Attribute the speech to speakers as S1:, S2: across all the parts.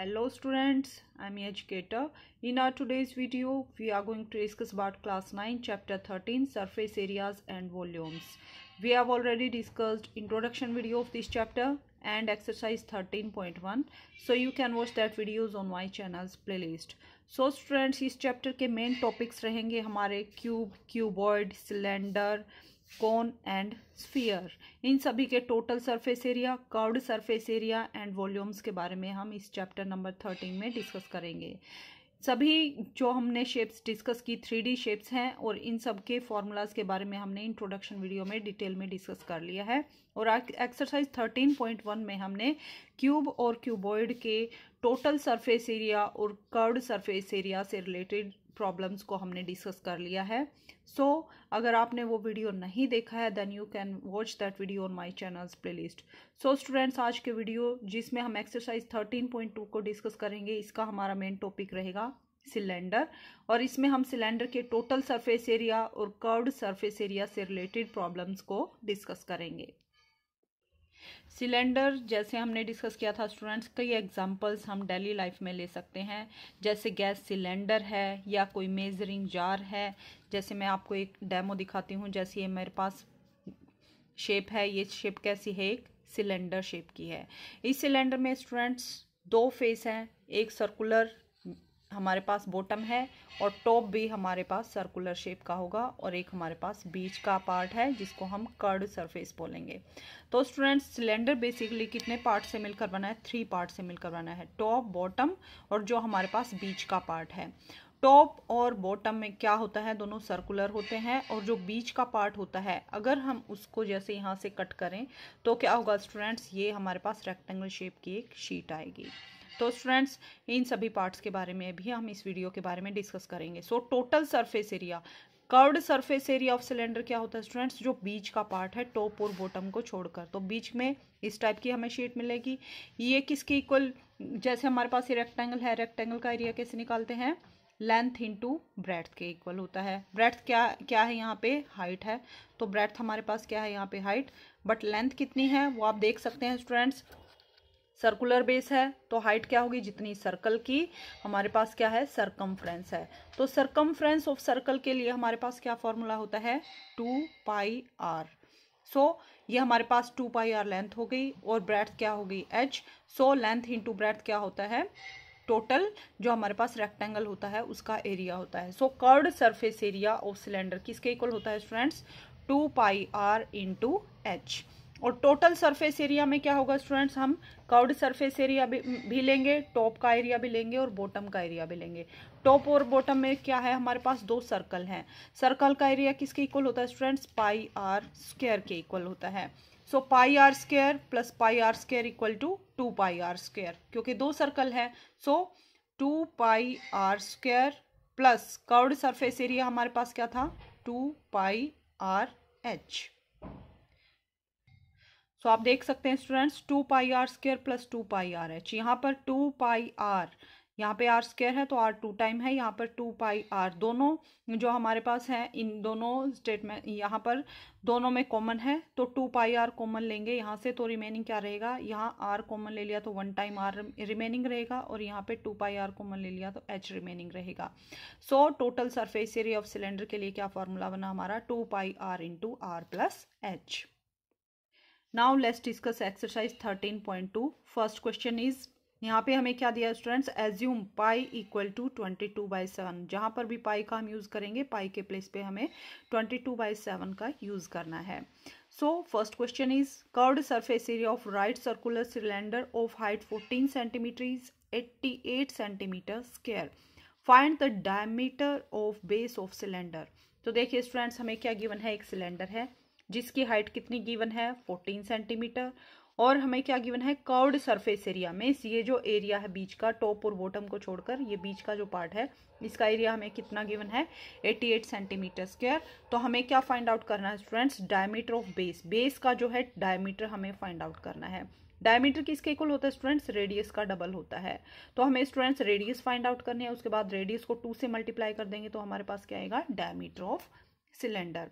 S1: hello students i'm educator in our today's video we are going to discuss about class 9 chapter 13 surface areas and volumes we have already discussed introduction video of this chapter and exercise 13.1 so you can watch that videos on my channel's playlist so students इस chapter के main topics रहेंगे हमारे cube cuboid cylinder cone and sphere इन सभी के total surface area curved surface area and volumes के बारे में हम इस चैप्टर नंबर थर्टीन में डिस्कस करेंगे सभी जो हमने शेप्स डिस्कस की थ्री डी शेप्स हैं और इन सब के फॉर्मूलाज के बारे में हमने इंट्रोडक्शन वीडियो में डिटेल में डिस्कस कर लिया है और एक्सरसाइज थर्टीन पॉइंट वन में हमने क्यूब और क्यूबॉइड के टोटल सरफेस एरिया और कर्ड सरफेस एरिया से रिलेटेड प्रॉब्लम्स को हमने डिस्कस कर लिया है सो so, अगर आपने वो वीडियो नहीं देखा है then you can watch that video on my channel's playlist so students आज के वीडियो जिसमें हम एक्सरसाइज थर्टीन पॉइंट टू को डिस्कस करेंगे इसका हमारा मेन टॉपिक रहेगा सिलेंडर और इसमें हम सिलेंडर के टोटल सरफेस एरिया और कर्व्ड सरफेस एरिया से रिलेटेड प्रॉब्लम्स को डिस्कस करेंगे सिलेंडर जैसे हमने डिस्कस किया था स्टूडेंट्स कई एग्जांपल्स हम डेली लाइफ में ले सकते हैं जैसे गैस सिलेंडर है या कोई मेजरिंग जार है जैसे मैं आपको एक डेमो दिखाती हूँ जैसे ये मेरे पास शेप है ये शेप कैसी है एक सिलेंडर शेप की है इस सिलेंडर में स्टूडेंट्स दो फेस हैं एक सर्कुलर हमारे पास बॉटम है और टॉप भी हमारे पास सर्कुलर शेप का होगा और एक हमारे पास बीच का पार्ट है जिसको हम कर्ड सरफेस बोलेंगे तो स्टूडेंट्स सिलेंडर बेसिकली कितने पार्ट से मिलकर बना है थ्री पार्ट से मिलकर बना है टॉप बॉटम और जो हमारे पास बीच का पार्ट है टॉप और बॉटम में क्या होता है दोनों सर्कुलर होते हैं और जो बीच का पार्ट होता है अगर हम उसको जैसे यहाँ से कट करें तो क्या होगा स्टूडेंट्स ये हमारे पास रेक्टेंगल शेप की एक शीट आएगी तो स्टूडेंट्स इन सभी पार्ट्स के बारे में भी हम इस वीडियो के बारे में डिस्कस करेंगे so total surface area curved surface area of cylinder क्या होता है स्टूडेंट्स जो बीच का पार्ट है टॉप और बॉटम को छोड़कर तो बीच में इस टाइप की हमें शीट मिलेगी ये किसके इक्वल जैसे हमारे पास ये रेक्टेंगल है रेक्टेंगल का एरिया कैसे निकालते हैं लेंथ इनटू ब्रेथ के इक्वल होता है ब्रेथ क्या क्या है यहाँ पे हाइट है तो ब्रेथ हमारे पास क्या है यहाँ पे हाइट बट लेंथ कितनी है वो आप देख सकते हैं स्टूडेंट्स सर्कुलर बेस है तो हाइट क्या होगी जितनी सर्कल की हमारे पास क्या है सरकमफ्रेंस है तो सरकमफ्रेंस ऑफ सर्कल के लिए हमारे पास क्या फॉर्मूला होता है टू पाई आर सो ये हमारे पास टू पाई आर लेंथ हो गई और ब्रेथ क्या हो गई H so length into breadth क्या होता है टोटल जो हमारे पास रेक्टेंगल होता है उसका एरिया होता है so curved surface area of cylinder किसके इक्वल होता है students two pi R into H और टोटल सरफेस एरिया में क्या होगा स्टूडेंट्स हम कर्व्ड सरफेस एरिया भी, भी लेंगे टॉप का एरिया भी लेंगे और बॉटम का एरिया भी लेंगे टॉप और बॉटम में क्या है हमारे पास दो सर्कल हैं सर्कल का एरिया किसके इक्वल होता है स्टूडेंट्स पाई आर स्क्वेयर के इक्वल होता है so pi R square plus pi R square equal to two pi R square क्योंकि दो सर्कल है so two pi R square plus curved surface area हमारे पास क्या था two pi are H so so, आप देख सकते हैं students two pi R square plus two pi are H यहाँ पर टू पाई आर यहाँ पे आर स्केयर है तो आर टू टाइम है यहाँ पर टू पाई आर दोनों जो हमारे पास है इन दोनों स्टेटमेंट यहाँ पर दोनों में कॉमन है तो टू पाई आर कॉमन लेंगे यहाँ से तो रिमेनिंग क्या रहेगा यहाँ आर कॉमन ले लिया तो वन टाइम आर रिमेनिंग रहेगा और यहाँ पे टू पाई आर कॉमन ले लिया तो एच रिमेनिंग रहेगा so total surface area of cylinder के लिए क्या फॉर्मूला बना हमारा two pi R into R plus H now let's discuss exercise thirteen point two first question is यहाँ पे हमें क्या दिया है स्टूडेंट्स assume pi equal to twenty two by seven जहाँ पर भी पाई का हम यूज़ करेंगे पाई के प्लेस पे हमें ट्वेंटी टू बाई सेवन का यूज़ करना है so first question is curved surface area of right circular cylinder of height fourteen centimetre is eighty eight centimetre square find the diameter of base of cylinder तो देखिए students हमें क्या given है एक cylinder है जिसकी हाइट कितनी given है फोर्टीन सेंटीमीटर और हमें क्या गिवन है कर्ड सरफेस एरिया में ये जो एरिया है बीच का टॉप और बॉटम को छोड़कर ये बीच का जो पार्ट है इसका एरिया हमें कितना गिवन है 88 सेंटीमीटर स्क्वायर तो हमें क्या फाइंड आउट करना है students diameter of base base का जो है डायमीटर हमें फाइंड आउट करना है डायमीटर किसके इक्वल होता है स्टूडेंट्स रेडियस का डबल होता है तो हमें स्टूडेंट्स रेडियस फाइंड आउट करनी है उसके बाद रेडियस को टू से मल्टीप्लाई कर देंगे तो हमारे पास क्या आएगा डायमीटर ऑफ सिलेंडर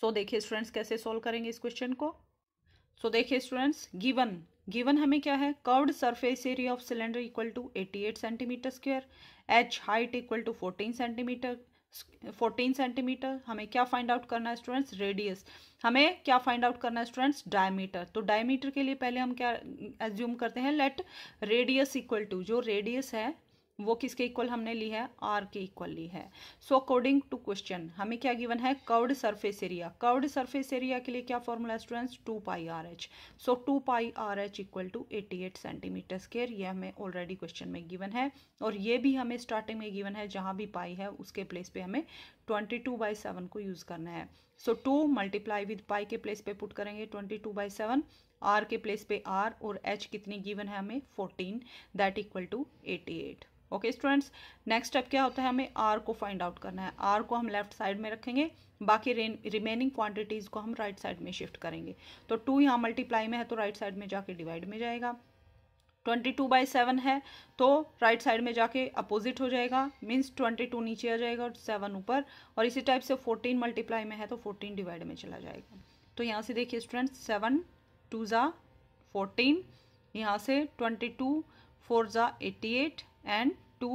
S1: सो देखिए स्टूडेंट्स कैसे सॉल्व करेंगे इस क्वेश्चन को सो देखिए स्टूडेंट्स गिवन गिवन हमें क्या है curved surface area of cylinder equal to 88 centimetre square H height equal to 14 centimetre 14 centimetre हमें क्या फाइंड आउट करना है स्टूडेंट्स रेडियस हमें क्या फाइंड आउट करना है स्टूडेंट्स डायमीटर तो डायमीटर के लिए पहले हम क्या एज्यूम करते हैं लेट रेडियस इक्वल टू जो रेडियस है वो किसके इक्वल हमने ली है आर के इक्वल ली है सो अकॉर्डिंग टू क्वेश्चन हमें क्या गिवन है curved surface area curved surface area के लिए क्या formula students two pi are H so two pi are H equal to eighty eight centimetre square ये हमें ऑलरेडी क्वेश्चन में गिवन है और ये भी हमें स्टार्टिंग में गिवन है जहाँ भी पाई है उसके प्लेस पर हमें ट्वेंटी टू बाई सेवन को यूज़ करना है so two multiply with pi के प्लेस पे पुट करेंगे twenty two by seven R के प्लेस पे आर और एच कितनी गिवन है हमें fourteen that equal to eighty eight okay students next step क्या होता है हमें आर को फाइंड आउट करना है आर को हम लेफ्ट साइड में रखेंगे बाकी रिमेनिंग क्वांटिटीज़ को हम राइट right साइड में शिफ्ट करेंगे तो टू यहाँ मल्टीप्लाई में है तो राइट right साइड में जाके डिवाइड में जाएगा ट्वेंटी टू बाई सेवन है तो राइट right साइड में जाके अपोजिट हो जाएगा मीन्स ट्वेंटी टू नीचे आ जाएगा और सेवन ऊपर और इसी टाइप से फोर्टीन मल्टीप्लाई में है तो फोर्टीन डिवाइड में चला जाएगा तो यहाँ से देखिए स्टूडेंट्स सेवन टू ज़ा फोर्टीन यहाँ से ट्वेंटी टू फोर ज़ा eighty eight and two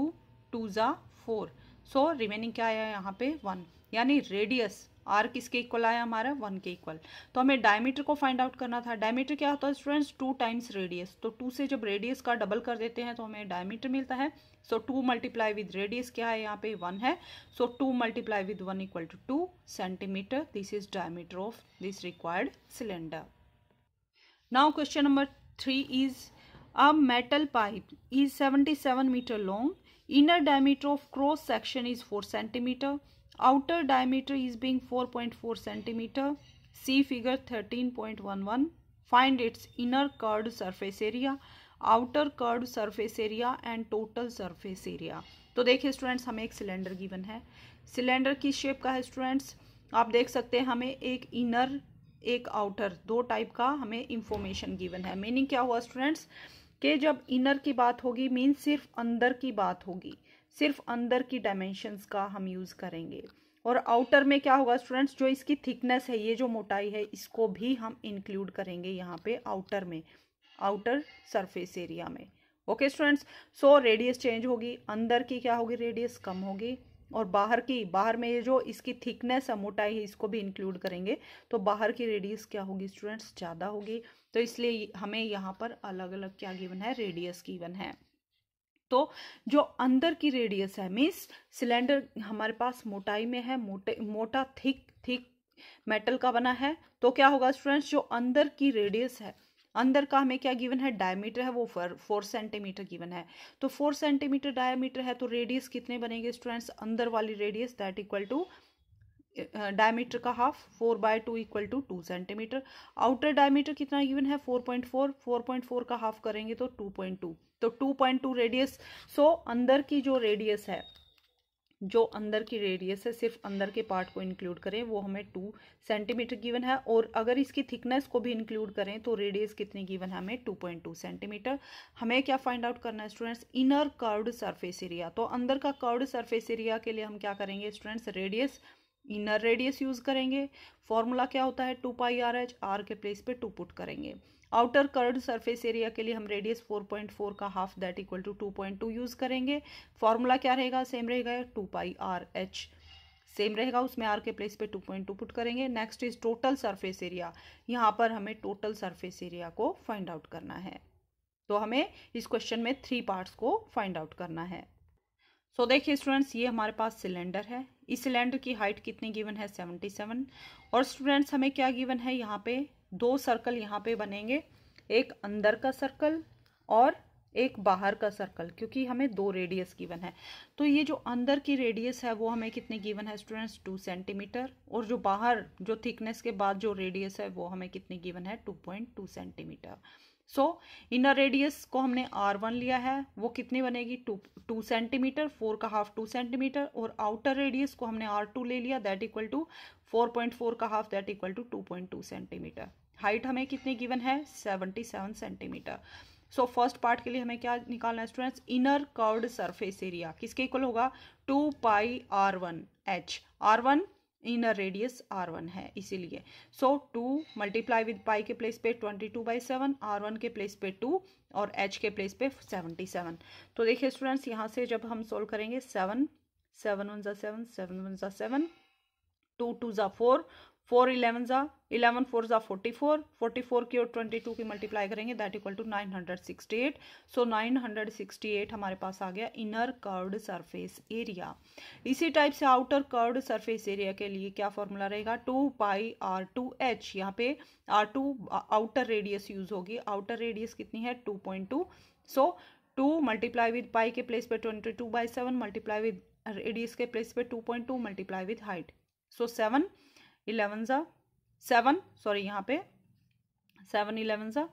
S1: two ज़ा फोर सो रिमेनिंग क्या आया यहाँ पे वन यानी रेडियस आर किसके इक्वल आया हमारा वन के इक्वल तो हमें डायमीटर को फाइंड आउट करना था डायमीटर क्या होता है स्टूडेंट्स टू टाइम्स रेडियस तो टू से जब रेडियस का डबल कर देते हैं तो हमें डायमीटर मिलता है so two multiply with radius क्या है यहाँ पे वन है so two multiply with one equal to two centimetre this is diameter of this required cylinder now question number three is A metal pipe is 77 meter long. Inner diameter of cross section is 4 cm Outer diameter is being 4.4 cm See figure 13.11. Find its inner curved surface area, outer curved surface area and total surface area. तो देखिए students हमें एक cylinder given है cylinder किस shape का है students आप देख सकते हैं हमें एक इनर एक आउटर दो टाइप का हमें इंफॉर्मेशन गिवन है मीनिंग क्या हुआ स्टूडेंट्स कि जब इनर की बात होगी मीन सिर्फ अंदर की बात होगी सिर्फ अंदर की डायमेंशंस का हम यूज़ करेंगे और आउटर में क्या होगा स्टूडेंट्स जो इसकी थिकनेस है ये जो मोटाई है इसको भी हम इंक्लूड करेंगे यहाँ पे आउटर में आउटर सरफेस एरिया में okay students so radius change होगी अंदर की क्या होगी रेडियस कम होगी और बाहर की बाहर में ये जो इसकी थिकनेस है मोटाई है इसको भी इंक्लूड करेंगे तो बाहर की रेडियस क्या होगी स्टूडेंट्स ज़्यादा होगी तो इसलिए हमें यहाँ पर अलग अलग क्या गिवन है रेडियस गिवन है तो जो अंदर की रेडियस है मीन्स सिलेंडर हमारे पास मोटाई में है मोटे मोटा थिक थिक मेटल का बना है तो क्या होगा स्टूडेंट्स जो अंदर की रेडियस है अंदर का हमें क्या गिवन है डायमीटर है वो फोर फोर सेंटीमीटर गिवन है तो फोर सेंटीमीटर डायमीटर है तो रेडियस कितने बनेंगे स्टूडेंट्स अंदर वाली radius that equal to diameter का half four by two equal to two centimetre outer diameter कितना गिवन है four point four four point four का हाफ करेंगे तो टू पॉइंट टू तो two point two radius so अंदर की जो रेडियस है जो अंदर की रेडियस है सिर्फ अंदर के पार्ट को इंक्लूड करें वो हमें टू सेंटीमीटर गिवन है और अगर इसकी थिकनेस को भी इंक्लूड करें तो रेडियस कितनी गिवन है हमें टू पॉइंट टू सेंटीमीटर हमें क्या फाइंड आउट करना है students inner curved surface area तो अंदर का कर्व्ड सरफेस एरिया के लिए हम क्या करेंगे students radius inner radius use करेंगे फॉर्मूला क्या होता है two pi are H R के प्लेस पे टू पुट करेंगे आउटर कर्ड सरफेस एरिया के लिए हम रेडियस 4.4 का half that equal to 2.2 use करेंगे फॉर्मूला क्या रहेगा सेम रहेगा two pi are H same रहेगा उसमें आर के प्लेस पे 2.2 पुट करेंगे next is total surface area यहाँ पर हमें टोटल सरफेस एरिया को फाइंड आउट करना है तो हमें इस क्वेश्चन में थ्री पार्ट्स को फाइंड आउट करना है सो so, देखिए स्टूडेंट्स ये हमारे पास सिलेंडर है इस सिलेंडर की हाइट कितनी गिवन है सेवेंटी सेवन और स्टूडेंट्स हमें क्या गिवन है यहाँ पे दो सर्कल यहाँ पे बनेंगे एक अंदर का सर्कल और एक बाहर का सर्कल क्योंकि हमें दो रेडियस गिवन है तो ये जो अंदर की रेडियस है वो हमें कितनी गिवन है स्टूडेंट्स टू सेंटीमीटर और जो बाहर जो थिकनेस के बाद जो रेडियस है वो हमें कितनी गिवन है two point two centimetre so inner radius को हमने आर वन लिया है वो कितनी बनेगी टू टू सेंटीमीटर फोर का हाफ टू सेंटीमीटर और आउटर रेडियस को हमने आर टू ले लिया that equal to four point four का half that equal to two point two centimetre height हमें कितनी गिवन है seventy seven centimetre so first part के लिए हमें क्या निकालना है students inner curved surface area किसके इक्वल होगा two pi R one H R one inner radius R one है इसीलिए so two multiply with pi के प्लेस पे twenty two by seven R one के प्लेस पे टू और H के प्लेस पे सेवेंटी सेवन तो देखिए स्टूडेंट्स यहाँ से जब हम सोल्व करेंगे सेवन सेवन वन ज़ा सेवन सेवन वन ज़ा सेवन टू टू ज़ा फोर फोर इलेवन ज़ा इलेवन फोर ज़ा फोर्टी फोर फोर्टी फोर की और ट्वेंटी टू की मल्टीप्लाई करेंगे that equal to nine hundred sixty eight so nine hundred sixty eight हमारे पास आ गया इनर कर्ड सरफेस एरिया इसी टाइप से आउटर कर्ड सरफेस एरिया के लिए क्या फॉर्मूला रहेगा two pi R two H यहाँ पे R two outer radius use होगी आउटर रेडियस कितनी है two point two so two multiply with pi के प्लेस पे twenty two by seven multiply with radius के प्लेस पे two point two multiply with height so seven eleven ज़ा seven sorry यहाँ पे सेवन इलेवन ज़ा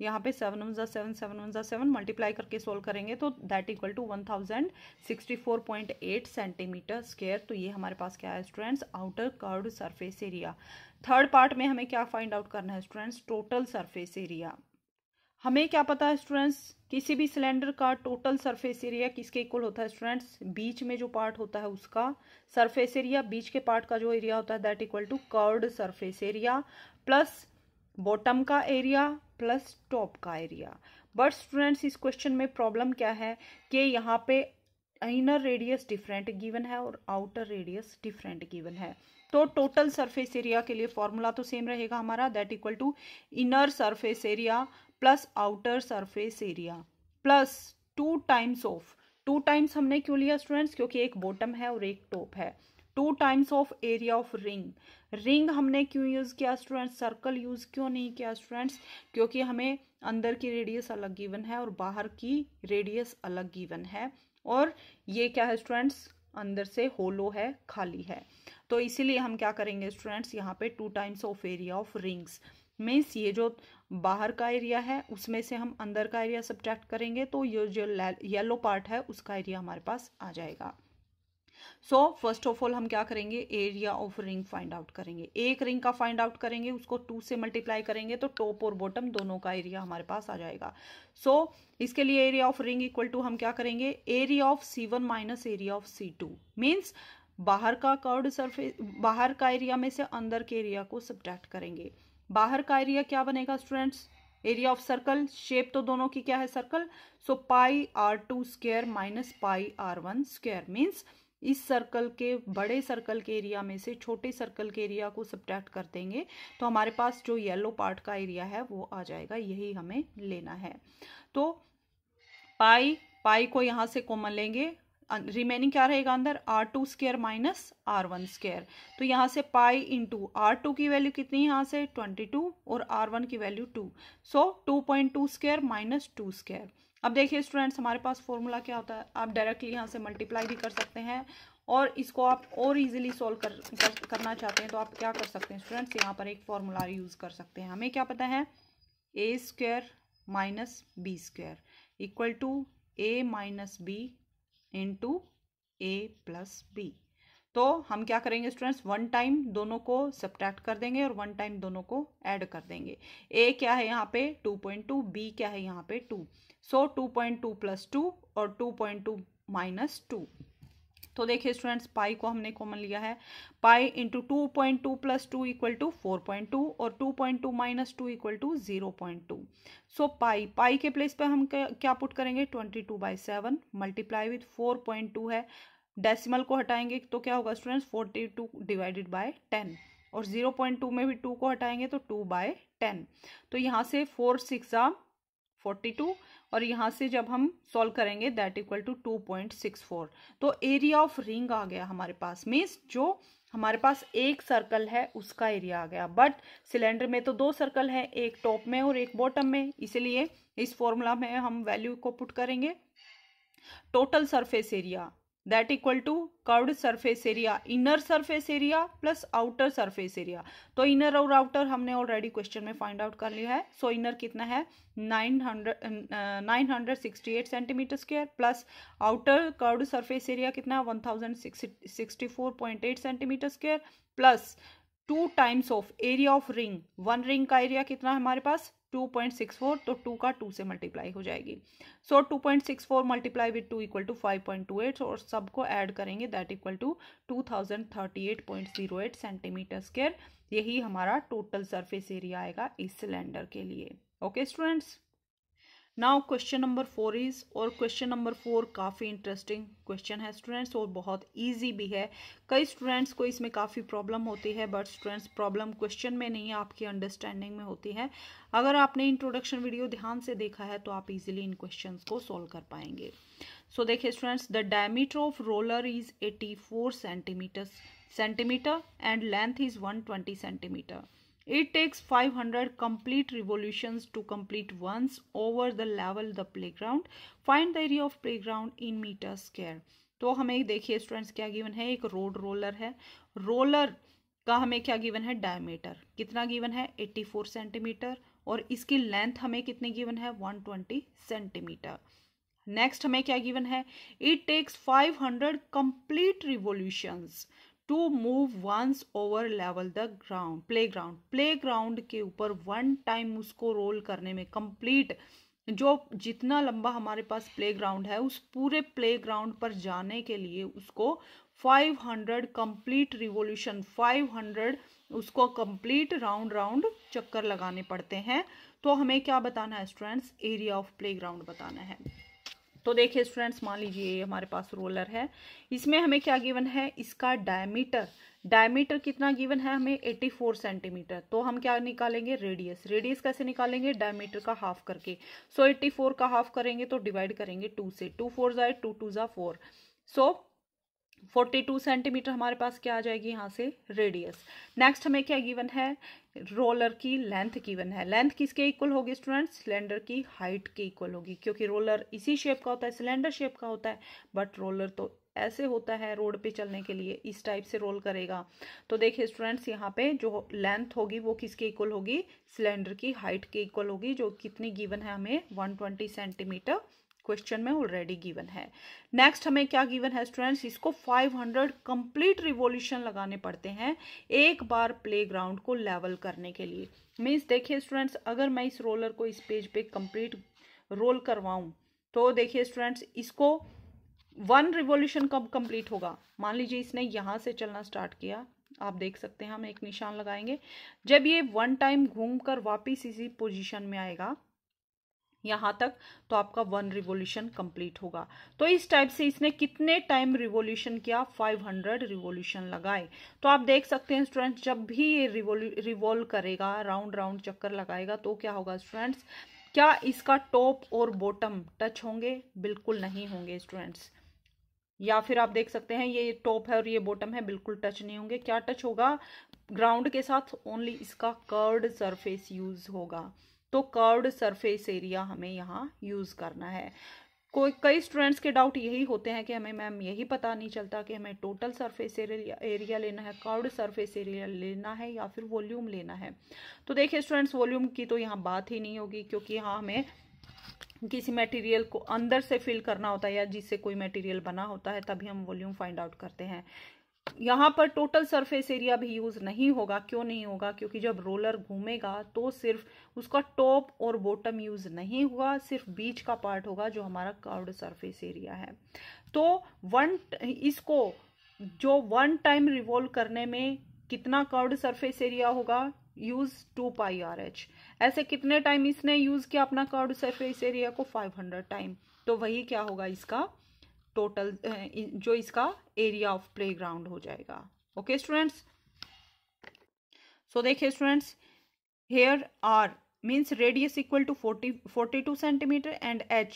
S1: यहाँ पे सेवन वन ज़ा सेवन सेवन वन ज़ा सेवन मल्टीप्लाई करके सोल्व करेंगे तो that equal to one thousand sixty four point eight centimetre square तो ये हमारे पास क्या है students outer curve surface area third part में हमें क्या फाइंड आउट करना है स्टूडेंट्स टोटल सरफेस एरिया हमें क्या पता है स्टूडेंट्स किसी भी सिलेंडर का टोटल सरफेस एरिया किसके इक्वल होता है स्टूडेंट्स बीच में जो पार्ट होता है उसका सरफेस एरिया बीच के पार्ट का जो एरिया होता है that equal to curved surface area plus bottom का एरिया प्लस टॉप का एरिया बट स्टूडेंट्स इस क्वेश्चन में प्रॉब्लम क्या है कि यहाँ पे इनर रेडियस डिफरेंट गिवन है और आउटर रेडियस डिफरेंट गिवन है तो टोटल सरफेस एरिया के लिए फॉर्मूला तो सेम रहेगा हमारा that equal to inner surface area plus outer surface area plus two times of two times हमने क्यों लिया स्टूडेंट्स क्योंकि एक बॉटम है और एक टॉप है two times of area of ring ring हमने क्यों यूज़ किया स्टूडेंट्स सर्कल यूज़ क्यों नहीं किया स्टूडेंट्स क्योंकि हमें अंदर की रेडियस अलग गिवन है और बाहर की रेडियस अलग गिवन है और ये क्या है स्टूडेंट्स अंदर से होलो है खाली है तो इसीलिए हम क्या करेंगे स्टूडेंट्स यहाँ पे two times of area of rings means ये जो बाहर का एरिया है उसमें से हम अंदर का एरिया सब्ट्रैक्ट करेंगे तो ये जो येलो पार्ट है उसका एरिया हमारे पास आ जाएगा सो फर्स्ट ऑफ ऑल हम क्या करेंगे area of ring find out करेंगे एक रिंग का फाइंड आउट करेंगे उसको टू से मल्टीप्लाई करेंगे तो टॉप और बॉटम दोनों का एरिया हमारे पास आ जाएगा सो so, इसके लिए area of ring equal to हम क्या करेंगे area of C one minus area of C two means बाहर का कर्ड सरफेस बाहर का एरिया में से अंदर के एरिया को सब्ट्रैक्ट करेंगे बाहर का एरिया क्या बनेगा students area of circle shape तो दोनों की क्या है circle so pi R two square minus pi R one square means इस सर्कल के बड़े सर्कल के एरिया में से छोटे सर्कल के एरिया को सब्ट्रैक्ट कर देंगे तो हमारे पास जो येलो पार्ट का एरिया है वो आ जाएगा यही हमें लेना है तो पाई पाई को यहाँ से कोमन लेंगे रिमेनिंग क्या रहेगा अंदर R two square minus R one square तो यहाँ से पाई इंटू आर टू की वैल्यू कितनी है यहाँ से ट्वेंटी टू और आर वन की value two so two point two square minus two square अब देखिए स्टूडेंट्स हमारे पास फॉर्मूला क्या होता है आप डायरेक्टली यहाँ से मल्टीप्लाई भी कर सकते हैं और इसको आप और इजीली सॉल्व कर, कर करना चाहते हैं तो आप क्या कर सकते हैं स्टूडेंट्स यहाँ पर एक फॉर्मूला यूज़ कर सकते हैं हमें क्या पता है A square minus B square equal to A minus B into A plus B तो हम क्या करेंगे स्टूडेंट्स वन टाइम दोनों को सब्ट्रैक्ट कर देंगे और वन टाइम दोनों को ऐड कर देंगे ए क्या है यहाँ पे टू पॉइंट टू बी क्या है यहाँ पे two so two point two plus two और two point two minus two तो देखिए स्टूडेंट्स पाई को हमने कॉमन लिया है pi into two point two plus two equal to four point two और two point two minus two equal to zero point two so pi pi के place पे हम क्या पुट करेंगे twenty two by seven multiply with four point two है decimal को हटाएंगे तो क्या होगा students forty two divided by ten और जीरो पॉइंट टू में भी टू को हटाएंगे तो टू बाय टेन तो यहाँ से फोर सिक्स फोर्टी टू और यहाँ से जब हम सॉल्व करेंगे that equal to two point six four तो एरिया ऑफ रिंग आ गया हमारे पास मीन्स जो हमारे पास एक सर्कल है उसका एरिया आ गया बट सिलेंडर में तो दो सर्कल है एक टॉप में और एक बॉटम में इसलिए इस फॉर्मूला में हम वैल्यू को पुट करेंगे total surface area that equal to curved surface area inner surface area plus outer surface area तो इनर और आउटर हमने ऑलरेडी क्वेश्चन में फाइंड आउट कर लिया है सो so, इनर कितना है nine hundred nine hundred sixty eight centimetre square plus outer curved surface area कितना one thousand sixty four point eight centimetre square plus two times of area of ring one ring का area कितना है हमारे पास two point six four तो two का two से multiply हो जाएगी so two point six four multiply with two equal to five point two eight और सबको ऐड करेंगे that equal to two thousand thirty eight point zero eight centimetre square यही हमारा टोटल सरफेस एरिया आएगा इस cylinder के लिए okay okay, students now question number four is और क्वेश्चन नंबर फोर काफ़ी इंटरेस्टिंग क्वेश्चन है स्टूडेंट्स और बहुत ईजी भी है कई स्टूडेंट्स को इसमें काफ़ी प्रॉब्लम होती है बट स्टूडेंट्स प्रॉब्लम क्वेश्चन में नहीं आपकी अंडरस्टैंडिंग में होती है अगर आपने इंट्रोडक्शन वीडियो ध्यान से देखा है तो आप इजिली इन क्वेश्चन को सॉल्व कर पाएंगे सो देखिए students the diameter of roller is eighty four centimetre centimetre and length is one twenty centimetre It takes 500 complete revolutions to complete once over the level the playground. Find the area of playground in meter square. तो हमें देखिए students क्या given है एक road roller है roller का हमें क्या गिवन है डायमीटर कितना गिवन है 84 सेंटीमीटर और इसकी लेंथ हमें कितनी गिवन है 120 सेंटीमीटर नेक्स्ट हमें क्या गिवन है it takes 500 complete revolutions to move once over level the ground playground playground के ऊपर वन टाइम उसको रोल करने में कंप्लीट जो जितना लंबा हमारे पास प्ले ग्राउंड है उस पूरे प्ले ग्राउंड पर जाने के लिए उसको 500 रिवोल्यूशन फाइव हंड्रेड उसको कंप्लीट राउंड राउंड चक्कर लगाने पड़ते हैं तो हमें क्या बताना है students area of playground बताना है तो देखिए स्टूडेंट्स मान लीजिए हमारे पास रोलर है इसमें हमें क्या गिवन है इसका डायमीटर डायमीटर कितना गिवन है हमें 84 सेंटीमीटर तो हम क्या निकालेंगे रेडियस रेडियस कैसे निकालेंगे डायमीटर का हाफ करके सो so, 84 का हाफ करेंगे तो डिवाइड करेंगे टू से टू फोर जाए टू टू ज़ा four so forty two centimetre हमारे पास क्या आ जाएगी यहाँ से रेडियस नेक्स्ट हमें क्या गिवन है रोलर की लेंथ गिवन है लेंथ किसके इक्वल होगी स्टूडेंट्स सिलेंडर की हाइट के इक्वल होगी क्योंकि रोलर इसी शेप का होता है सिलेंडर शेप का होता है बट रोलर तो ऐसे होता है रोड पे चलने के लिए इस टाइप से रोल करेगा तो देखिए स्टूडेंट्स यहाँ पे जो लेंथ होगी वो किसके इक्वल होगी सिलेंडर की हाइट के इक्वल होगी जो कितनी गिवन है हमें 120 सेंटीमीटर क्वेश्चन में ऑलरेडी गिवन है नेक्स्ट हमें क्या गिवन है स्टूडेंट्स इसको 500 कंप्लीट रिवॉल्यूशन लगाने पड़ते हैं एक बार प्लेग्राउंड को लेवल करने के लिए मीन्स देखिए स्टूडेंट्स अगर मैं इस रोलर को इस पेज पे कंप्लीट रोल करवाऊँ तो देखिए स्टूडेंट्स इसको वन रिवोल्यूशन कब कंप्लीट होगा मान लीजिए इसने यहाँ से चलना स्टार्ट किया आप देख सकते हैं हम एक निशान लगाएंगे जब ये वन टाइम घूम कर वापिस इसी पोजिशन में आएगा यहाँ तक तो आपका वन रिवोल्यूशन कंप्लीट होगा तो इस टाइप से इसने कितने टाइम रिवोल्यूशन किया 500 रिवोल्यूशन लगाए तो आप देख सकते हैं स्टूडेंट्स जब भी ये रिवोल्व करेगा राउंड राउंड चक्कर लगाएगा तो क्या होगा स्टूडेंट्स क्या इसका टॉप और बॉटम टच होंगे बिल्कुल नहीं होंगे स्टूडेंट्स या फिर आप देख सकते हैं ये टॉप है और ये बॉटम है बिल्कुल टच नहीं होंगे क्या टच होगा ग्राउंड के साथ ओनली इसका कर्ड सरफेस यूज होगा तो कर्व्ड सरफेस एरिया हमें यहाँ यूज़ करना है कोई कई स्टूडेंट्स के डाउट यही होते हैं कि हमें मैम यही पता नहीं चलता कि हमें टोटल सरफेस एरिया लेना है कर्व्ड सरफेस एरिया लेना है या फिर वॉल्यूम लेना है तो देखिए स्टूडेंट्स वॉल्यूम की तो यहाँ बात ही नहीं होगी क्योंकि यहाँ हमें किसी मटेरियल को अंदर से फिल करना होता है या जिससे कोई मटेरियल बना होता है तभी हम वॉल्यूम फाइंड आउट करते हैं यहाँ पर टोटल सरफेस एरिया भी यूज़ नहीं होगा क्यों नहीं होगा क्योंकि जब रोलर घूमेगा तो सिर्फ उसका टॉप और बॉटम यूज़ नहीं हुआ सिर्फ बीच का पार्ट होगा जो हमारा कर्व्ड सरफेस एरिया है तो वन इसको जो वन टाइम रिवॉल्व करने में कितना कर्व्ड सरफेस एरिया होगा use two pi are H ऐसे कितने टाइम इसने यूज किया अपना कर्व्ड सरफेस एरिया को 500 टाइम तो वही क्या होगा इसका टोटल जो इसका एरिया ऑफ प्ले हो जाएगा ओके स्टूडेंट्स सो देखिए students here R means radius equal to forty forty two centimetre and H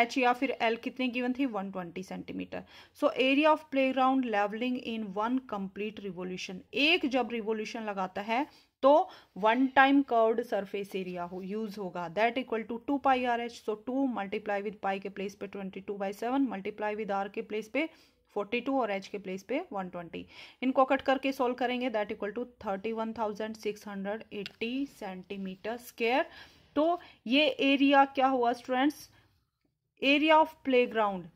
S1: H या फिर एल कितने गिवन थी 120 centimetre so area of playground levelling in one complete revolution एक जब revolution लगाता है तो one time curved surface area हो यूज होगा that equal to two pi are H so two multiply with pi के प्लेस पे twenty two by seven multiply with are के प्लेस पे फोर्टी टू और एच के प्लेस पे one twenty इनको कट करके सोल्व करेंगे that equal to thirty one thousand six hundred eighty centimetre square तो ये एरिया क्या हुआ students area of playground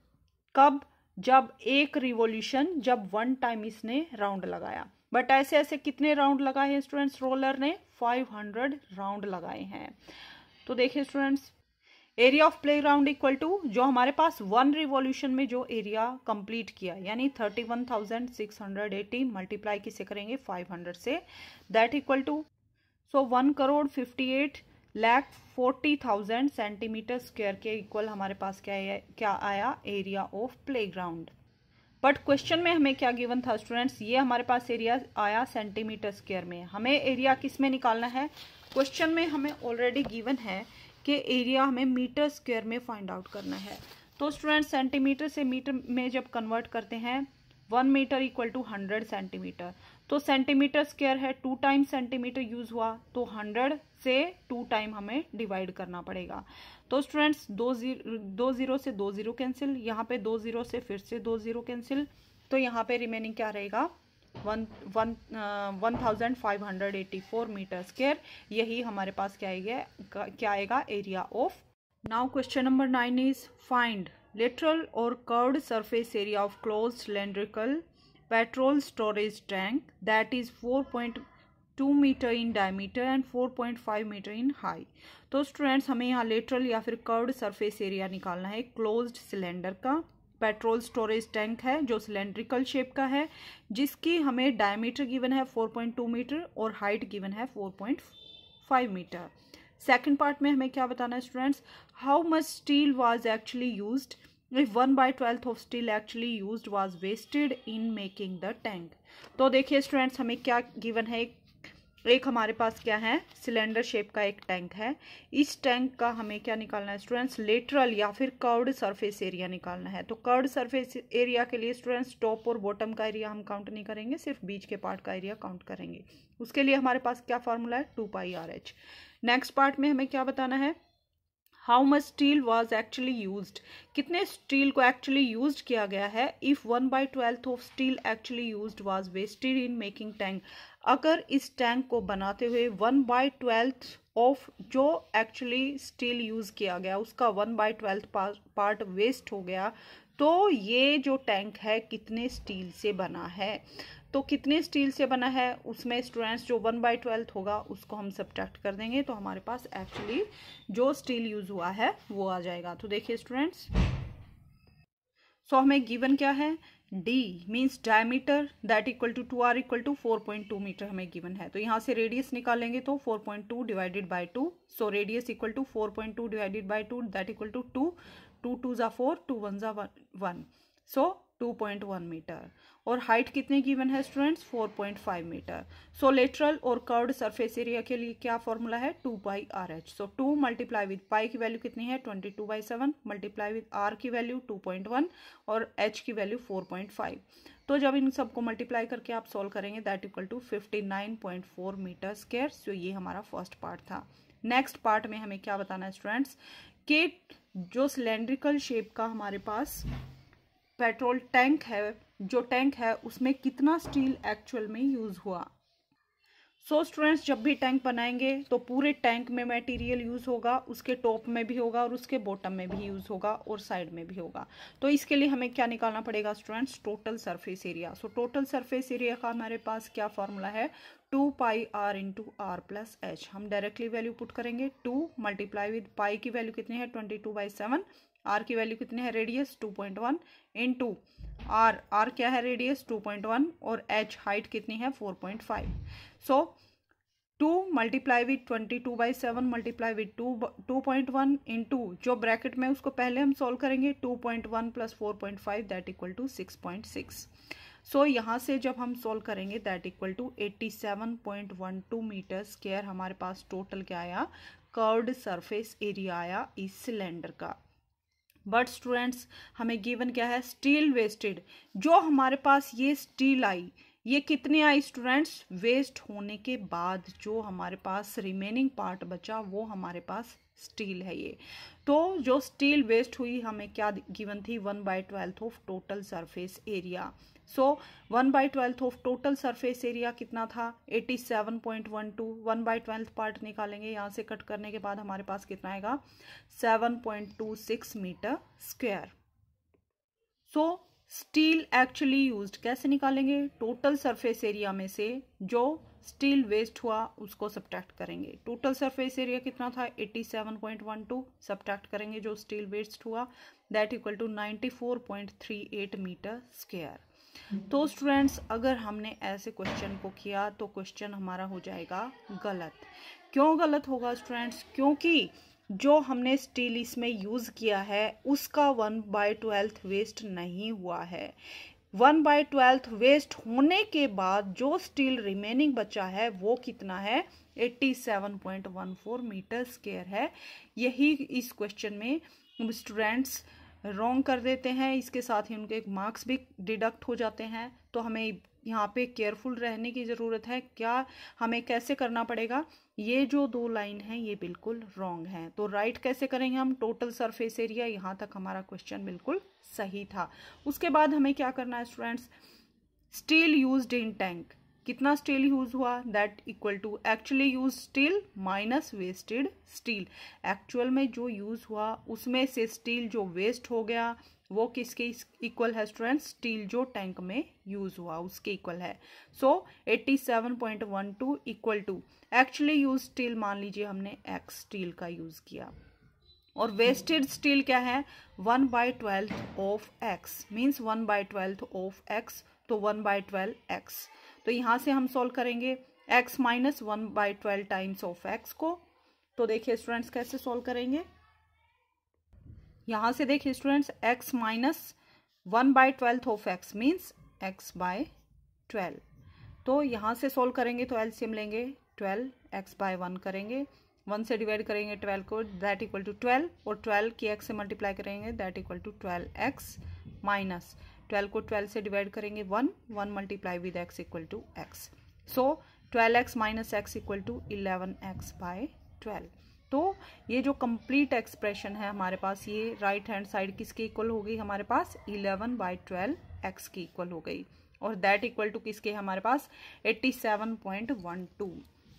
S1: कब जब एक रिवोल्यूशन जब वन टाइम इसने राउंड लगाया बट ऐसे ऐसे कितने राउंड लगाए हैं स्टूडेंट्स रोलर ने 500 राउंड लगाए हैं तो देखिए students area of playground equal to जो हमारे पास वन रिवोल्यूशन में जो एरिया कंप्लीट किया यानी thirty one thousand six hundred eighty multiply किसे करेंगे फाइव हंड्रेड से that equal to so one crore fifty eight lakh forty thousand centimetre square के इक्वल हमारे पास क्या है क्या आया area of playground but question में हमें क्या गिवन था स्टूडेंट्स ये हमारे पास एरिया आया सेंटीमीटर स्क्वेयर में हमें एरिया किस में निकालना है क्वेश्चन में हमें ऑलरेडी गिवन है कि एरिया हमें मीटर स्क्वेयर में फाइंड आउट करना है तो स्टूडेंट्स सेंटीमीटर से मीटर में जब कन्वर्ट करते हैं one metre equal to hundred centimetre तो सेंटीमीटर स्क्वायर है टू टाइम सेंटीमीटर यूज हुआ तो हंड्रेड से टू टाइम हमें डिवाइड करना पड़ेगा तो स्टूडेंट्स दो जीरो दो जीरो से दो जीरो कैंसिल यहाँ पे दो जीरो से फिर से दो जीरो कैंसिल तो यहाँ पे रिमेनिंग क्या रहेगा one one one thousand five hundred eighty four metre square यही हमारे पास क्या आएगा क्या आएगा area of now question number nine is find literal और curved surface area of close cylindrical petrol storage tank that is 4.2 metre in diameter and 4.5 metre in high तो students हमें यहाँ लेटरल या फिर कर्ड सरफेस एरिया निकालना है closed cylinder का petrol storage tank है जो सिलेंड्रिकल शेप का है जिसकी हमें डायमीटर गिवन है 4.2 मीटर और हाइट गिवन है 4.5 मीटर सेकंड पार्ट में हमें क्या बताना है students how much steel was actually used if one by twelfth of steel actually use was wasted in making the tank तो देखिए स्टूडेंट्स हमें क्या गिवन है एक हमारे पास क्या है सिलेंडर शेप का एक टैंक है इस टैंक का हमें क्या निकालना है स्टूडेंट्स लेटरल या फिर कर्ड सरफेस एरिया निकालना है तो कर्ड सरफेस एरिया के लिए स्टूडेंट्स टॉप और बॉटम का एरिया हम काउंट नहीं करेंगे सिर्फ बीच के पार्ट का एरिया काउंट करेंगे उसके लिए हमारे पास क्या फॉर्मूला है two pi are H next part में हमें क्या बताना है how much steel was actually use कितने स्टील को एक्चुअली यूज किया गया है if one by twelfth of steel actually use was wasted in making tank अगर इस टैंक को बनाते हुए वन बाई ट्वेल्थ ऑफ जो एक्चुअली स्टील यूज़ किया गया उसका one by twelfth part waste हो गया तो ये जो टैंक है कितने स्टील से बना है तो कितने स्टील से बना है उसमें स्टूडेंट्स जो वन बाई ट्वेल्थ होगा उसको हम सब्ट्रैक्ट कर देंगे तो हमारे पास एक्चुअली जो स्टील यूज़ हुआ है वो आ जाएगा तो देखिए स्टूडेंट्स सो हमें गिवन क्या है D means diameter that equal to two R equal to four point two metre हमें गिवन है तो यहाँ से रेडियस निकालेंगे तो four point two divided by two so radius equal to four point two divided by two that equal to two two two ज़ा four two one ज़ा one so 2.1 metre और हाइट कितने गिवन है students 4.5 metre so lateral और curved surface area के लिए क्या formula है two pi are H so two multiply with pi की वैल्यू कितनी है twenty two by seven multiply with R की वैल्यू टू पॉइंट वन और एच की वैल्यू फोर पॉइंट फाइव तो जब इन सबको मल्टीप्लाई करके आप सॉल्व करेंगे that equal to fifty nine point four metre square so ये हमारा फर्स्ट पार्ट था नेक्स्ट पार्ट में हमें क्या बताना है स्टूडेंट्स के जो सिलेंड्रिकल शेप का हमारे पास पेट्रोल टैंक है जो टैंक है उसमें कितना स्टील एक्चुअल में यूज़ हुआ सो so स्टूडेंट्स जब भी टैंक बनाएंगे तो पूरे टैंक में मटेरियल यूज़ होगा उसके टॉप में भी होगा और उसके बॉटम में भी यूज़ होगा और साइड में भी होगा तो इसके लिए हमें क्या निकालना पड़ेगा students total surface area so total surface area का हमारे पास क्या फॉर्मूला है two pi R into R plus H हम डायरेक्टली वैल्यू पुट करेंगे टू मल्टीप्लाई विद पाई की वैल्यू कितनी है twenty two by seven are की वैल्यू कितनी है radius two point one into R R क्या है रेडियस टू पॉइंट वन और एच हाइट कितनी है four point five so two multiply with twenty two by seven multiply with two two point one into जो bracket में उसको पहले हम सोल्व करेंगे two point one plus four point five that equal to six point six so यहाँ से जब हम सोल्व करेंगे that equal to eighty seven point one two metre square हमारे पास टोटल क्या आया कर्व्ड सरफेस एरिया आया इस सिलेंडर का बट स्टूडेंट्स हमें गिवन क्या है स्टील वेस्टेड जो हमारे पास ये स्टील आई ये कितने आई स्टूडेंट्स वेस्ट होने के बाद जो हमारे पास रिमेनिंग पार्ट बचा वो हमारे पास स्टील है ये तो जो स्टील वेस्ट हुई हमें क्या गिवन थी one by twelfth of total surface area so one by twelfth of total surface area कितना था eighty seven point one two one by twelfth part निकालेंगे यहाँ से कट करने के बाद हमारे पास कितना आएगा seven point two six metre square so steel actually use कैसे निकालेंगे टोटल सरफेस एरिया में से जो स्टील वेस्ट हुआ उसको सब्ट्रैक्ट करेंगे टोटल सरफेस एरिया कितना था 87.12 सब्ट्रैक्ट करेंगे जो स्टील वेस्ट हुआ that equal to 94.38 metre square तो स्टूडेंट्स अगर हमने ऐसे क्वेश्चन को किया तो क्वेश्चन हमारा हो जाएगा गलत क्यों गलत होगा स्टूडेंट्स क्योंकि जो हमने स्टील इसमें यूज़ किया है उसका वन बाय ट्वेल्थ वेस्ट नहीं हुआ है वन बाय ट्वेल्थ वेस्ट होने के बाद जो स्टील रिमेनिंग बचा है वो कितना है 87.14 मीटर स्केयर है यही इस क्वेश्चन में स्टूडेंट्स रॉन्ग कर देते हैं इसके साथ ही उनके मार्क्स भी डिडक्ट हो जाते हैं तो हमें यहाँ पे केयरफुल रहने की ज़रूरत है क्या हमें कैसे करना पड़ेगा ये जो दो लाइन है ये बिल्कुल रॉन्ग है तो राइट कैसे करेंगे हम टोटल सरफेस एरिया यहाँ तक हमारा क्वेश्चन बिल्कुल सही था उसके बाद हमें क्या करना है students steel use in tank कितना स्टील यूज हुआ that equal to actually use steel minus wasted steel actual में जो यूज हुआ उसमें से स्टील जो वेस्ट हो गया वो किसके इक्वल है स्टूडेंट स्टील जो टैंक में यूज हुआ उसके इक्वल है so eighty seven point one two equal to actually use steel मान लीजिए हमने एक्स स्टील का यूज किया और वेस्टेड स्टील क्या है one by twelfth of X means one by twelfth of X तो वन बाई ट्वेल्व एक्स तो यहाँ से हम सॉल्व करेंगे X minus one by twelve times of x को तो देखिए स्टूडेंट्स कैसे सॉल्व करेंगे यहाँ से देखिए students X minus one by twelve of x means x by twelve तो यहाँ से सॉल्व करेंगे तो एल्सियम लेंगे ट्वेल्व एक्स बाय वन करेंगे वन से डिवाइड करेंगे ट्वेल्व को दैट इक्वल टू ट्वेल्व और ट्वेल्व की एक्स से मल्टीप्लाई करेंगे that equal to twelve X minus twelve को ट्वेल्व से डिवाइड करेंगे one one multiply with X equal to X so twelve X minus x equal to eleven X by twelve तो ये जो complete expression है हमारे पास ये राइट हैंड साइड किसके इक्वल हो गई हमारे पास इलेवन बाई ट्वेल्व एक्स की इक्वल हो गई और दैट इक्वल टू किसके हमारे पास eighty seven point one two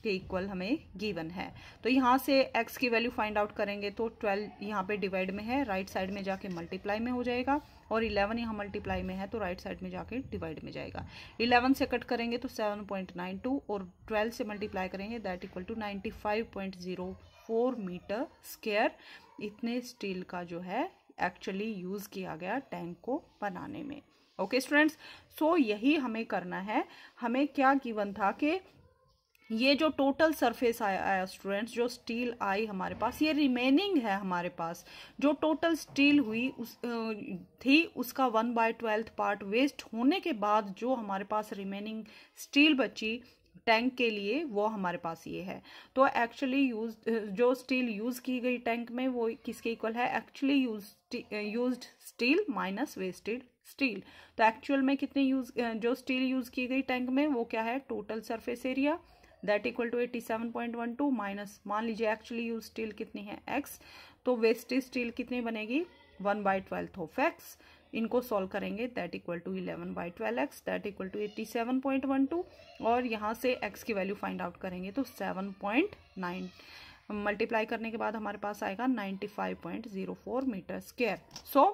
S1: के इक्वल हमें गिवन है तो यहाँ से एक्स की वैल्यू फाइंड आउट करेंगे तो ट्वेल्व यहाँ पे डिवाइड में है राइट साइड में जाके मल्टीप्लाई में हो जाएगा और इलेवन यहाँ मल्टीप्लाई में है तो राइट साइड में जाके डिवाइड में जाएगा इलेवन से कट करेंगे तो सेवन पॉइंट नाइन टू और ट्वेल्व से मल्टीप्लाई करेंगे that equal to ninety five point zero four metre square इतने स्टील का जो है एक्चुअली यूज़ किया गया टैंक को बनाने में ओके स्टूडेंट्स सो यही हमें करना है हमें क्या गिवन था कि ये जो टोटल सरफेस आया स्टूडेंट्स जो स्टील आई हमारे पास ये रिमेनिंग है हमारे पास जो टोटल स्टील हुई उस थी उसका one by twelfth part waste होने के बाद जो हमारे पास रिमेनिंग स्टील बची टैंक के लिए वो हमारे पास ये है तो एक्चुअली यूज जो स्टील यूज़ की गई टैंक में वो किसके इक्वल है actually use use steel minus wasted steel तो एक्चुअल में कितने यूज जो स्टील यूज़ की गई टैंक में वो क्या है total surface area that equal to eighty seven point one two minus मान लीजिए एक्चुअली यूज स्टील कितनी है एक्स तो वेस्टेज स्टील कितनी बनेगी one by twelfth of X इनको सॉल्व करेंगे that equal to eleven by twelve X that equal to eighty seven point one two और यहाँ से एक्स की वैल्यू फाइंड आउट करेंगे तो सेवन पॉइंट नाइन मल्टीप्लाई करने के बाद हमारे पास आएगा ninety five point zero four metre square so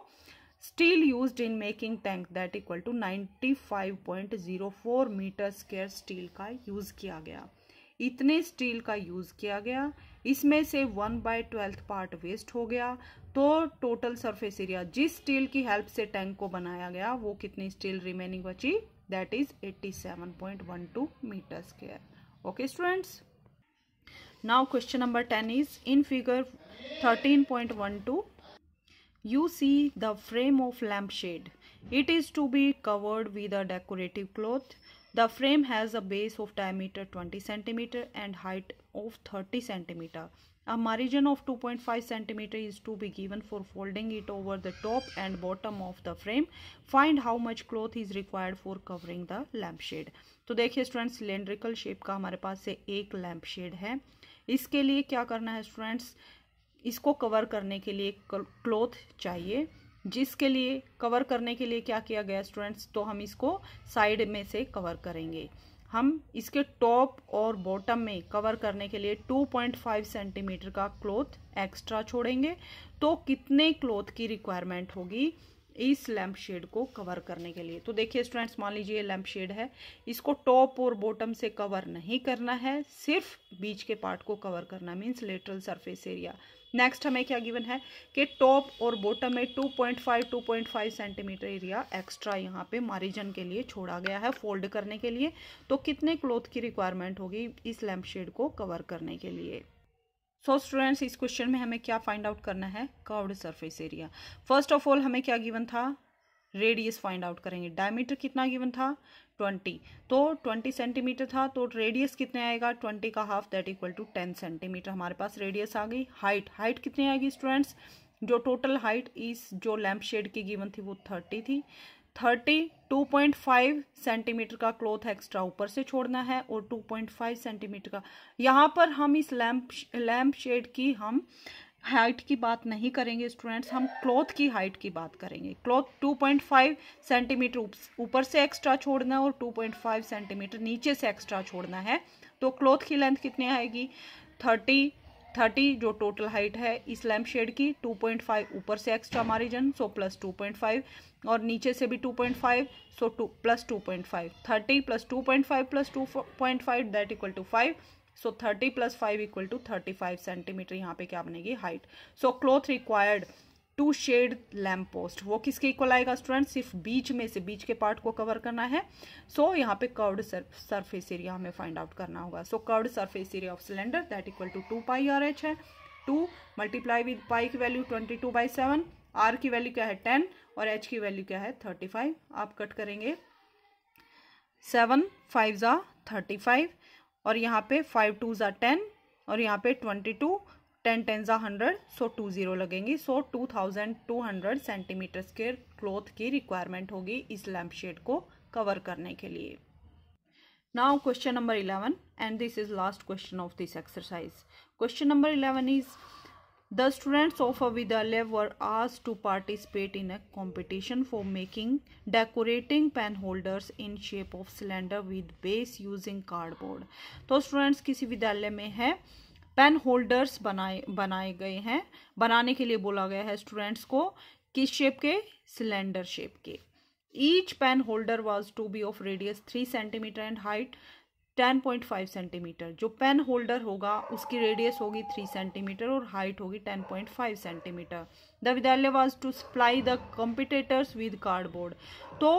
S1: steel used in making tank that equal to 95.04 metre square steel का यूज किया गया इतने स्टील का यूज किया गया इसमें से one by twelfth part waste हो गया तो टोटल सरफेस एरिया जिस स्टील की हेल्प से टैंक को बनाया गया वो कितनी स्टील रिमेनिंग बची that is 87.12 metre square okay students now question number 10 is in figure 13.12 you see the frame of lamp shade It is to be covered with a decorative cloth. The frame has a base of diameter 20 cm and height of 30 cm. A margin of 2.5 cm is to be given for folding it over the top and bottom of the frame. Find how much cloth is required for covering the lamp shade to dekhiye students cylindrical shape ka hamare paas se ek lamp shade hai iske liye kya karna hai students इसको cover करने के लिए cloth चाहिए जिसके लिए cover करने के लिए क्या किया गया स्टूडेंट्स तो हम इसको साइड में से कवर करेंगे हम इसके टॉप और बॉटम में कवर करने के लिए 2.5 सेंटीमीटर का क्लोथ एक्स्ट्रा छोड़ेंगे तो कितने क्लोथ की रिक्वायरमेंट होगी इस लैम्प शेड को कवर करने के लिए तो देखिए स्टूडेंट्स मान लीजिए लैम्प शेड है इसको टॉप और बॉटम से कवर नहीं करना है सिर्फ बीच के पार्ट को कवर करना means lateral surface area next हमें क्या गिवन है कि टॉप और बॉटम में 2.5 2.5 सेंटीमीटर एरिया एक्स्ट्रा यहाँ पे मारिजन के लिए छोड़ा गया है फोल्ड करने के लिए तो कितने क्लोथ की रिक्वायरमेंट होगी इस लैम्प शेड को कवर करने के लिए सो so स्टूडेंट्स इस क्वेश्चन में हमें क्या फाइंड आउट करना है curved surface area first of all हमें क्या गिवन था रेडियस फाइंड आउट करेंगे डायमीटर कितना गिवन था ट्वेंटी तो ट्वेंटी सेंटीमीटर था तो रेडियस कितने आएगा ट्वेंटी का half that equal to ten centimetre हमारे पास रेडियस आ गई हाइट हाइट कितनी आएगी स्टूडेंट्स जो टोटल हाइट इस जो लैम्प शेड की गिवन थी वो थर्टी थी thirty two point five centimetre का क्लोथ एक्स्ट्रा ऊपर से छोड़ना है और टू पॉइंट फाइव सेंटीमीटर का यहाँ पर हम इस लैम्प लैम्प शेड की हम हाइट की बात नहीं करेंगे स्टूडेंट्स हम क्लॉथ की हाइट की बात करेंगे क्लॉथ 2.5 सेंटीमीटर ऊपर से एक्स्ट्रा छोड़ना है और 2.5 सेंटीमीटर नीचे से एक्स्ट्रा छोड़ना है तो क्लॉथ की लेंथ कितनी आएगी 30 30 जो टोटल हाइट है इस लैम्प शेड की 2.5 ऊपर से एक्स्ट्रा मारिजन सो प्लस 2.5 और नीचे से भी 2.5 so two plus two five thirty plus five plus five that equal to five so thirty plus five equal to thirty five centimetre यहाँ पे क्या बनेगी height so cloth required to shade lamp post वो किसके equal आएगा student सिर्फ बीच में से बीच के पार्ट को कवर करना है सो so, यहाँ पे कर्व्ड सरफेस एरिया हमें फाइंड आउट करना होगा so curved surface area of cylinder that equal to two pi are h है टू मल्टीप्लाई विद पाई की value twenty two by seven are की वैल्यू क्या है टेन और एच की वैल्यू क्या है थर्टी फाइव आप कट करेंगे सेवन फाइव ज़ा थर्टी फाइव और यहाँ पे फाइव टू ज़ा टेन और यहाँ पे ट्वेंटी टू टेन टेन ज़ा हंड्रेड सो टू ज़ीरो लगेंगी so two thousand two hundred centimetre के क्लोथ की रिक्वायरमेंट होगी इस लैम्प शेड को कवर करने के लिए now question number eleven and this is last question of this exercise question number eleven is The students of Vidyalaya were asked to participate in a competition for making decorating pen holders in shape of cylinder with base using cardboard तो students किसी विद्यालय में है pen holders बनाए बनाए गए हैं बनाने के लिए बोला गया है स्टूडेंट्स को किस शेप के सिलेंडर शेप के each pen holder was to be of radius three centimetre and height ten point five centimetre जो पेन होल्डर होगा उसकी रेडियस होगी थ्री सेंटीमीटर और हाइट होगी ten point five centimetre the विद्यालय was to supply the competitors with cardboard तो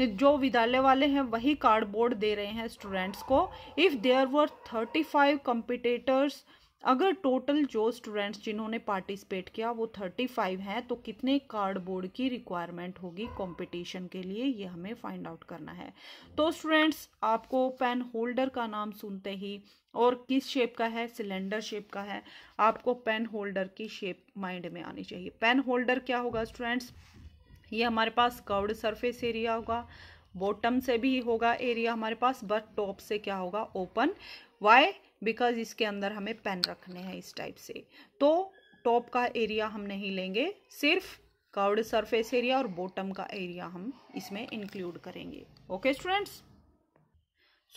S1: जो विद्यालय वाले हैं वही कार्डबोर्ड दे रहे हैं स्टूडेंट्स को if there were thirty five competitors अगर टोटल जो स्टूडेंट्स जिन्होंने पार्टिसिपेट किया वो थर्टी फाइव हैं तो कितने कार्डबोर्ड की रिक्वायरमेंट होगी कंपटीशन के लिए ये हमें फाइंड आउट करना है तो स्टूडेंट्स आपको पेन होल्डर का नाम सुनते ही और किस शेप का है सिलेंडर शेप का है आपको पेन होल्डर की शेप माइंड में आनी चाहिए पेन होल्डर क्या होगा स्टूडेंट्स ये हमारे पास कर्ड सरफेस एरिया होगा बॉटम से भी होगा एरिया हमारे पास बट टॉप से क्या होगा ओपन वाई बिकॉज इसके अंदर हमें पेन रखने हैं इस टाइप से तो टॉप का एरिया हम नहीं लेंगे सिर्फ कर्व्ड सरफेस एरिया और बॉटम का एरिया हम इसमें इंक्लूड करेंगे ओके स्टूडेंट्स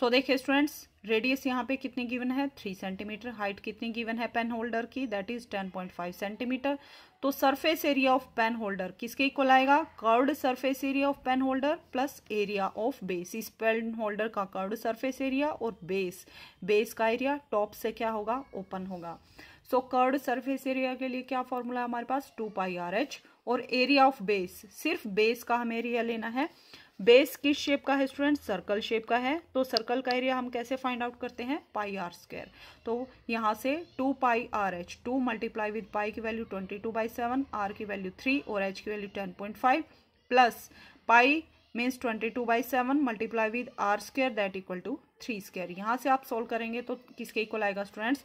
S1: सो देखिए स्टूडेंट्स रेडियस यहाँ पे कितनी गिवन है थ्री सेंटीमीटर हाइट कितनी गिवन है पेन होल्डर की that is ten point five centimetre तो surface area of pen holder किसके इक्वल आएगा curved surface area of pen holder plus area of base इस पेन होल्डर का curved surface area और base base का area top से क्या होगा ओपन होगा सो कर्ड सरफेस एरिया के लिए क्या फॉर्मूला है हमारे पास टू पाई आर एच और एरिया ऑफ बेस सिर्फ बेस का हमें एरिया लेना है बेस किस शेप का है स्टूडेंट सर्कल शेप का है तो सर्कल का एरिया हम कैसे फाइंड आउट करते हैं पाई आर स्क्वायर तो यहाँ से two pi are h two multiply with pi की value twenty two by seven are की वैल्यू थ्री और एच की value ten point five plus pi means twenty two by seven multiply with r square that equal to three square यहाँ से आप solve करेंगे तो किसके इक्वल आएगा students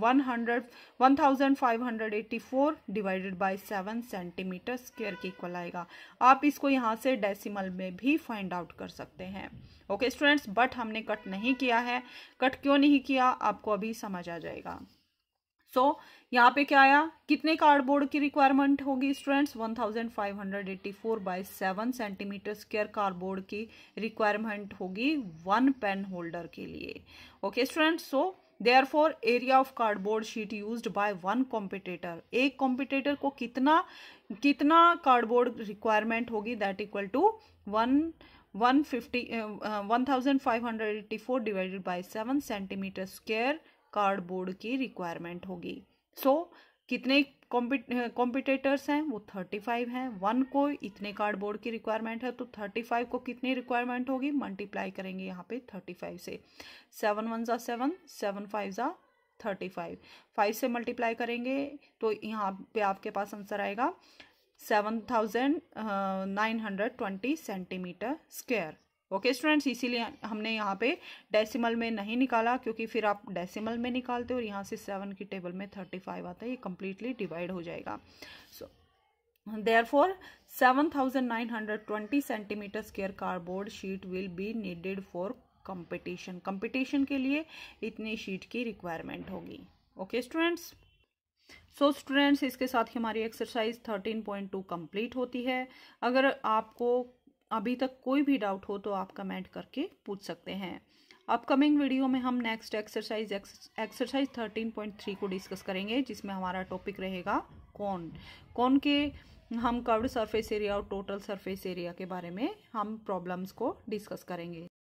S1: one hundred one thousand five hundred eighty four divided by seven centimetre square के equal आएगा आप इसको यहाँ से डेसिमल में भी फाइंड आउट कर सकते हैं ओके स्टूडेंट्स बट हमने कट नहीं किया है कट क्यों नहीं किया आपको अभी समझ आ जाएगा सो so, यहाँ पे क्या आया कितने कार्डबोर्ड की रिक्वायरमेंट होगी students 1584 by seven centimetre square cardboard की रिक्वायरमेंट होगी वन पेन होल्डर के लिए okay students so for area of cardboard sheet use by one competitor एक कॉम्पिटेटर को कितना कितना कार्डबोर्ड रिक्वायरमेंट होगी that equal to one one fifty one thousand five hundred eighty four divided by seven centimetre square cardboard की requirement होगी so so, कितने competitors हैं वो थर्टी फाइव हैं वन को इतने कार्डबोर्ड की रिक्वायरमेंट है तो थर्टी फाइव को कितनी रिक्वायरमेंट होगी मल्टीप्लाई करेंगे यहाँ पे थर्टी फाइव से सेवन वन ज़ा सेवन सेवन फाइव ज़ा थर्टी फाइव फाइव से मल्टीप्लाई करेंगे तो यहाँ पे आपके पास आंसर आएगा seven thousand nine hundred twenty centimetre square okay students इसीलिए हमने यहाँ पे डेसिमल में नहीं निकाला क्योंकि फिर आप डेसिमल में निकालते हो और यहाँ से सेवन की टेबल में थर्टी फाइव आता है ये कम्प्लीटली डिवाइड हो जाएगा so there seven thousand nine hundred twenty centimetre square cardboard sheet will be needed for competition competition के लिए इतनी शीट की रिक्वायरमेंट होगी okay students so so students इसके साथ ही हमारी exercise thirteen point two complete होती है अगर आपको अभी तक कोई भी डाउट हो तो आप कमेंट करके पूछ सकते हैं अपकमिंग वीडियो में हम next exercise exercise thirteen point three को डिस्कस करेंगे जिसमें हमारा टॉपिक रहेगा कौन कौन के हम कर्व्ड सरफेस एरिया और टोटल सरफेस एरिया के बारे में हम प्रॉब्लम्स को डिस्कस करेंगे